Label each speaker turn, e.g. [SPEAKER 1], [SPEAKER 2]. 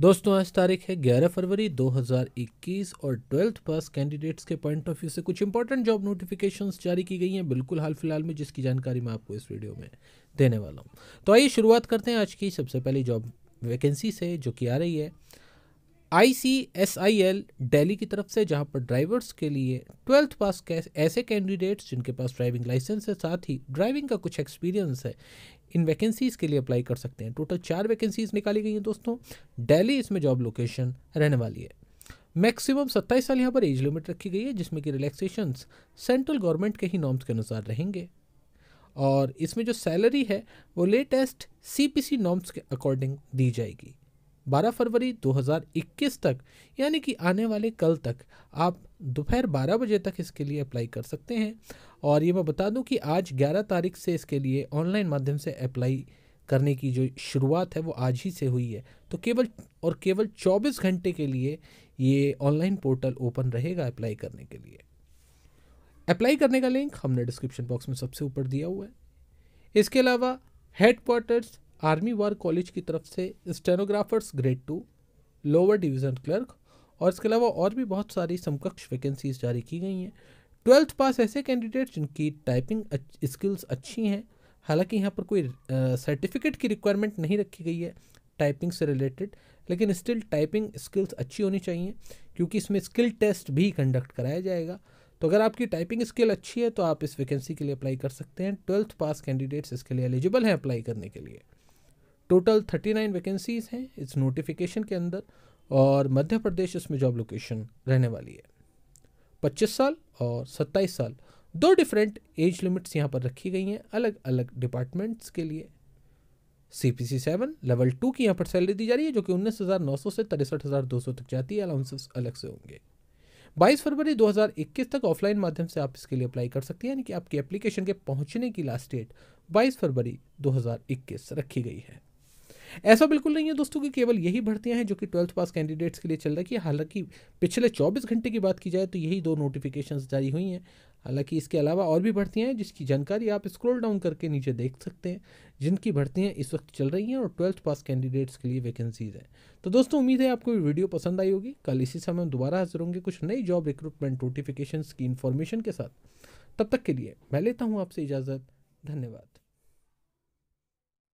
[SPEAKER 1] दोस्तों आज तारीख है 11 फरवरी 2021 और ट्वेल्थ पास कैंडिडेट्स के पॉइंट ऑफ व्यू से कुछ इंपॉर्टेंट जॉब नोटिफिकेशंस जारी की गई हैं बिल्कुल हाल फिलहाल में जिसकी जानकारी मैं आपको इस वीडियो में देने वाला हूं तो आइए शुरुआत करते हैं आज की सबसे पहली जॉब वैकेंसी से जो कि आ रही है I C S I L Delhi की तरफ से जहां पर ड्राइवर्स के लिए ट्वेल्थ पास ऐसे कैंडिडेट्स जिनके पास ड्राइविंग लाइसेंस है साथ ही ड्राइविंग का कुछ एक्सपीरियंस है इन वैकेंसीज़ के लिए अप्लाई कर सकते हैं टोटल चार वैकेंसीज़ निकाली गई हैं दोस्तों डेली इसमें जॉब लोकेशन रहने वाली है मैक्सिमम सत्ताईस साल यहाँ पर एज लिमिट रखी गई है जिसमें कि रिलैक्सेशन सेंट्रल गवर्नमेंट के ही नॉर्म्स के अनुसार रहेंगे और इसमें जो सैलरी है वो latest C P C norms के अकॉर्डिंग दी जाएगी 12 फरवरी 2021 तक यानी कि आने वाले कल तक आप दोपहर 12 बजे तक इसके लिए अप्लाई कर सकते हैं और ये मैं बता दूं कि आज 11 तारीख से इसके लिए ऑनलाइन माध्यम से अप्लाई करने की जो शुरुआत है वो आज ही से हुई है तो केवल और केवल 24 घंटे के लिए ये ऑनलाइन पोर्टल ओपन रहेगा अप्लाई करने के लिए अप्लाई करने का लिंक हमने डिस्क्रिप्शन बॉक्स में सबसे ऊपर दिया हुआ है इसके अलावा हेडक्वार्टर्स आर्मी वार कॉलेज की तरफ से stenographers grade two lower division clerk और इसके अलावा और भी बहुत सारी समकक्ष वैकेंसीज जारी की गई हैं ट्वेल्थ पास ऐसे कैंडिडेट जिनकी टाइपिंग स्किल्स अच्छी हैं हालांकि यहाँ पर कोई सर्टिफिकेट की रिक्वायरमेंट नहीं रखी गई है टाइपिंग से रिलेटेड लेकिन स्टिल टाइपिंग स्किल्स अच्छी होनी चाहिए क्योंकि इसमें स्किल टेस्ट भी कंडक्ट कराया जाएगा तो अगर आपकी टाइपिंग स्किल अच्छी है तो आप इस वैकेंसी के लिए अप्लाई कर सकते हैं ट्वेल्थ पास कैंडिडेट्स इसके लिए एलिजिबल हैं अप्लाई करने के लिए टोटल थर्टी नाइन वैकेंसीज़ हैं इस नोटिफिकेशन के अंदर और मध्य प्रदेश इसमें जॉब लोकेशन रहने वाली है पच्चीस साल और सत्ताईस साल दो डिफरेंट एज लिमिट्स यहाँ पर रखी गई हैं अलग अलग डिपार्टमेंट्स के लिए C P C seven level two की यहाँ पर सैलरी दी जा रही है जो कि उन्नीस हज़ार नौ सौ से तिरसठ हज़ार दो सौ तक जाती है अलाउंसेस अलग से होंगे बाईस फरवरी दो हज़ार इक्कीस तक ऑफलाइन माध्यम से आप इसके लिए अप्लाई कर सकते हैं यानी कि आपकी एप्लीकेशन के पहुँचने की लास्ट डेट बाईस फरवरी दो हज़ार इक्कीस रखी गई है ऐसा बिल्कुल नहीं है दोस्तों कि केवल यही भर्तियाँ हैं जो कि ट्वेल्थ पास कैंडिडेट्स के लिए चल रही है हालांकि पिछले चौबीस घंटे की बात की जाए तो यही दो नोटिफिकेशन जारी हुई हैं हालांकि इसके अलावा और भी भर्तियाँ हैं जिसकी जानकारी आप स्क्रॉल डाउन करके नीचे देख सकते हैं जिनकी भर्तियाँ इस वक्त चल रही हैं और ट्वेल्थ पास कैंडिडेट्स के लिए वैकेंसीज़ हैं तो दोस्तों उम्मीद है आपको वीडियो पसंद आई होगी कल इसी समय हम दोबारा हाजिर होंगे कुछ नई जॉब रिक्रूटमेंट नोटिफिकेशन की इन्फॉर्मेशन के साथ तब तक के लिए मैं लेता हूँ आपसे इजाज़त धन्यवाद